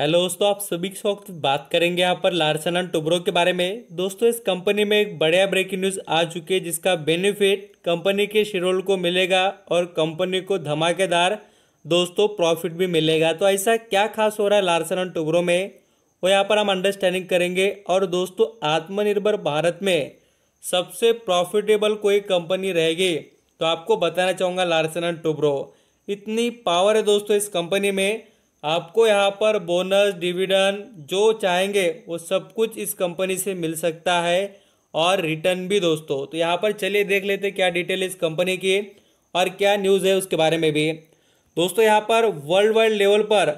hello दोस्तों आप सभी के वक्त बात करेंगे यहाँ पर लार्सन एंड टुब्रो के बारे में दोस्तों इस कंपनी में एक बढ़िया ब्रेकिंग न्यूज़ आ चुकी है जिसका बेनिफिट कंपनी के शेयर होल्ड को मिलेगा और कंपनी को धमाकेदार दोस्तों प्रॉफिट भी मिलेगा तो ऐसा क्या खास हो रहा है लार्सन एंड टुब्रो में वो यहाँ पर हम अंडरस्टैंडिंग करेंगे और दोस्तों आत्मनिर्भर भारत में सबसे प्रॉफिटेबल कोई कंपनी रहेगी तो आपको बताना चाहूँगा लार्सन एंड टुब्रो इतनी पावर है दोस्तों इस कंपनी में आपको यहाँ पर बोनस डिविडेंड जो चाहेंगे वो सब कुछ इस कंपनी से मिल सकता है और रिटर्न भी दोस्तों तो यहाँ पर चलिए देख लेते क्या डिटेल इस कंपनी की और क्या न्यूज़ है उसके बारे में भी दोस्तों यहाँ पर वर्ल्ड वाइड लेवल पर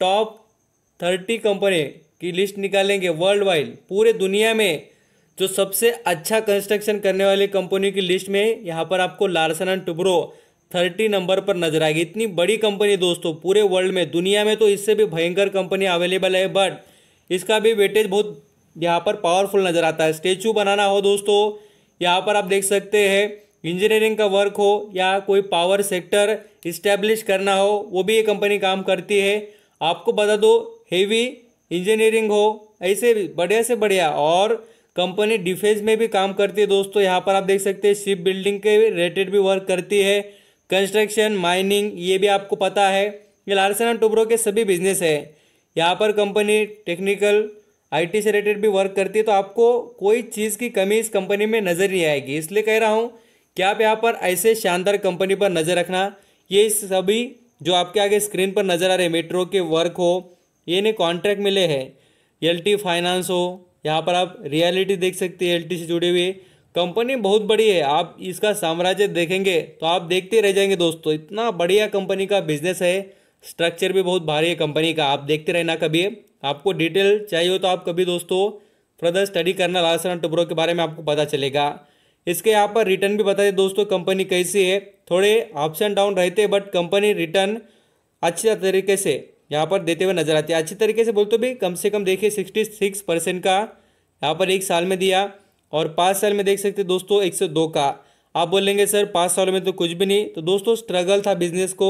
टॉप थर्टी कंपनी की लिस्ट निकालेंगे वर्ल्ड वाइड पूरे दुनिया में जो सबसे अच्छा कंस्ट्रक्शन करने वाली कंपनी की लिस्ट में यहाँ पर आपको लार्सन एंड टुब्रो थर्टी नंबर पर नजर आएगी इतनी बड़ी कंपनी दोस्तों पूरे वर्ल्ड में दुनिया में तो इससे भी भयंकर कंपनी अवेलेबल है बट इसका भी वेटेज बहुत यहाँ पर पावरफुल नज़र आता है स्टेचू बनाना हो दोस्तों यहाँ पर आप देख सकते हैं इंजीनियरिंग का वर्क हो या कोई पावर सेक्टर इस्टेब्लिश करना हो वो भी ये कंपनी काम करती है आपको बता दो हेवी इंजीनियरिंग हो ऐसे बढ़िया से बढ़िया और कंपनी डिफेंस में भी काम करती है दोस्तों यहाँ पर आप देख सकते हैं शिप बिल्डिंग के रिलेटेड भी वर्क करती है कंस्ट्रक्शन माइनिंग ये भी आपको पता है ये लार्सन एंड टुब्रो के सभी बिजनेस है यहाँ पर कंपनी टेक्निकल आईटी से रिलेटेड भी वर्क करती है तो आपको कोई चीज़ की कमी इस कंपनी में नज़र नहीं आएगी इसलिए कह रहा हूँ कि आप यहाँ पर ऐसे शानदार कंपनी पर नज़र रखना ये सभी जो आपके आगे स्क्रीन पर नज़र आ रहे मेट्रो के वर्क हो ये इन्हें कॉन्ट्रैक्ट मिले हैं एल फाइनेंस हो यहाँ पर आप रियलिटी देख सकते हैं एल से जुड़े हुए कंपनी बहुत बड़ी है आप इसका साम्राज्य देखेंगे तो आप देखते रह जाएंगे दोस्तों इतना बढ़िया कंपनी का बिजनेस है स्ट्रक्चर भी बहुत भारी है कंपनी का आप देखते रहना कभी आपको डिटेल चाहिए हो तो आप कभी दोस्तों फर्दर स्टडी करना लालसन टुबरों के बारे में आपको पता चलेगा इसके यहाँ पर रिटर्न भी बता दें दोस्तों कंपनी कैसी है थोड़े अप्स एंड डाउन रहते हैं बट कंपनी रिटर्न अच्छे तरीके से यहाँ पर देते हुए नजर आती है अच्छे तरीके से बोलते भी कम से कम देखिए सिक्सटी सिक्स परसेंट का यहाँ पर एक साल में दिया और पाँच साल में देख सकते दोस्तों एक सौ दो का आप बोलेंगे सर पाँच सालों में तो कुछ भी नहीं तो दोस्तों स्ट्रगल था बिजनेस को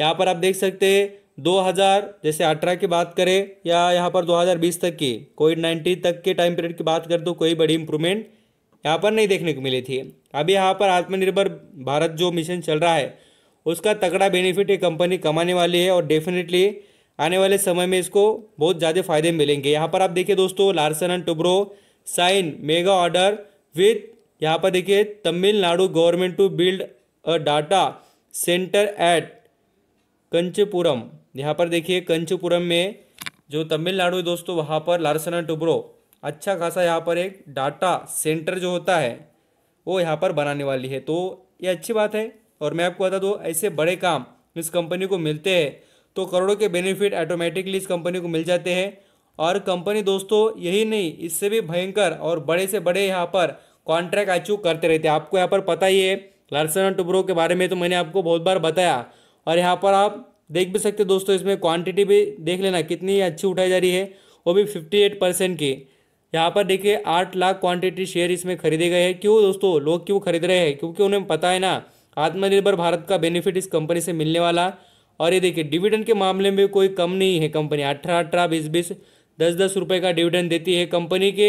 यहाँ पर आप देख सकते हैं 2000 जैसे अठारह की बात करें या यहाँ पर 2020 तक की कोविड 19 तक के टाइम पीरियड की बात करें तो कोई बड़ी इंप्रूवमेंट यहाँ पर नहीं देखने को मिली थी अभी यहाँ पर आत्मनिर्भर भारत जो मिशन चल रहा है उसका तगड़ा बेनिफिट ये कंपनी कमाने वाली है और डेफिनेटली आने वाले समय में इसको बहुत ज़्यादा फायदे मिलेंगे यहाँ पर आप देखिए दोस्तों Larsen and Toubro sign mega order with यहाँ पर देखिए Tamil Nadu government to build a data centre at Kanchipuram यहाँ पर देखिए कंचपुरम में जो तमिलनाडु दोस्तों वहाँ पर लारसना टुब्रो अच्छा खासा यहाँ पर एक डाटा सेंटर जो होता है वो यहाँ पर बनाने वाली है तो ये अच्छी बात है और मैं आपको बता दूँ ऐसे बड़े काम इस कंपनी को मिलते हैं तो करोड़ों के बेनिफिट ऑटोमेटिकली इस कंपनी को मिल जाते हैं और कंपनी दोस्तों यही नहीं इससे भी भयंकर और बड़े से बड़े यहाँ पर कॉन्ट्रैक्ट अचीव करते रहते हैं आपको यहाँ पर पता ही है लार्सन एंड टुब्रो के बारे में तो मैंने आपको बहुत बार बताया और यहाँ पर आप देख भी सकते दोस्तों इसमें क्वांटिटी भी देख लेना कितनी अच्छी उठाई जा रही है वो भी फिफ्टी एट परसेंट की यहाँ पर देखिए आठ लाख क्वांटिटी शेयर इसमें खरीदे गए हैं क्यों दोस्तों लोग क्यों खरीद रहे हैं क्योंकि उन्हें पता है ना आत्मनिर्भर भारत का बेनिफिट इस कंपनी से मिलने वाला और ये देखिए डिविडेंड के मामले में कोई कम नहीं है कंपनी अठारह अठारह बीस बीस दस दस रुपये का डिविडेंड देती है कंपनी के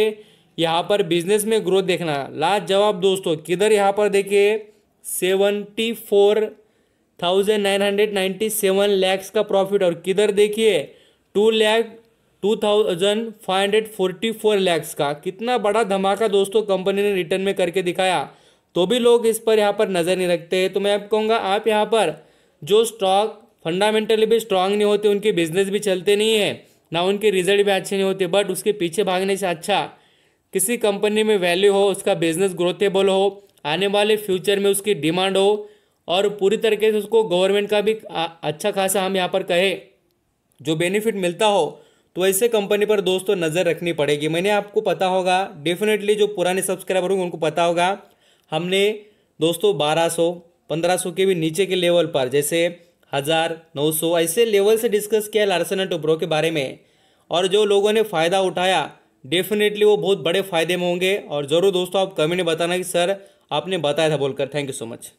यहाँ पर बिजनेस में ग्रोथ देखना लास्ट जवाब दोस्तों किधर यहाँ पर देखिए seventy four thousand nine hundred ninety seven lakhs का प्रॉफिट और किधर देखिए two lakh two thousand five hundred forty four lakhs का कितना बड़ा धमाका दोस्तों कंपनी ने रिटर्न में करके दिखाया तो भी लोग इस पर यहाँ पर नज़र नहीं रखते हैं तो मैं आप कहूँगा आप यहाँ पर जो स्टॉक फंडामेंटली भी स्ट्रांग नहीं होते उनके बिजनेस भी चलते नहीं है ना उनके रिजल्ट भी अच्छे नहीं होते बट उसके पीछे भागने से अच्छा किसी कंपनी में वैल्यू हो उसका बिजनेस ग्रोथेबल हो आने वाले फ्यूचर में उसकी डिमांड हो और पूरी तरीके से उसको गवर्नमेंट का भी अच्छा खासा हम यहाँ पर कहे जो बेनिफिट मिलता हो तो ऐसे कंपनी पर दोस्तों नज़र रखनी पड़ेगी मैंने आपको पता होगा डेफिनेटली जो पुराने सब्सक्राइबर होंगे उनको पता होगा हमने दोस्तों 1200, 1500 के भी नीचे के लेवल पर जैसे हज़ार नौ सौ ऐसे लेवल से डिस्कस किया लार्सन एंड टुब्रो के बारे में और जो लोगों ने फ़ायदा उठाया डेफिनेटली वो बहुत बड़े फ़ायदे में होंगे और ज़रूर दोस्तों आप कमेंट में बताना कि सर आपने बताया था बोलकर थैंक यू सो मच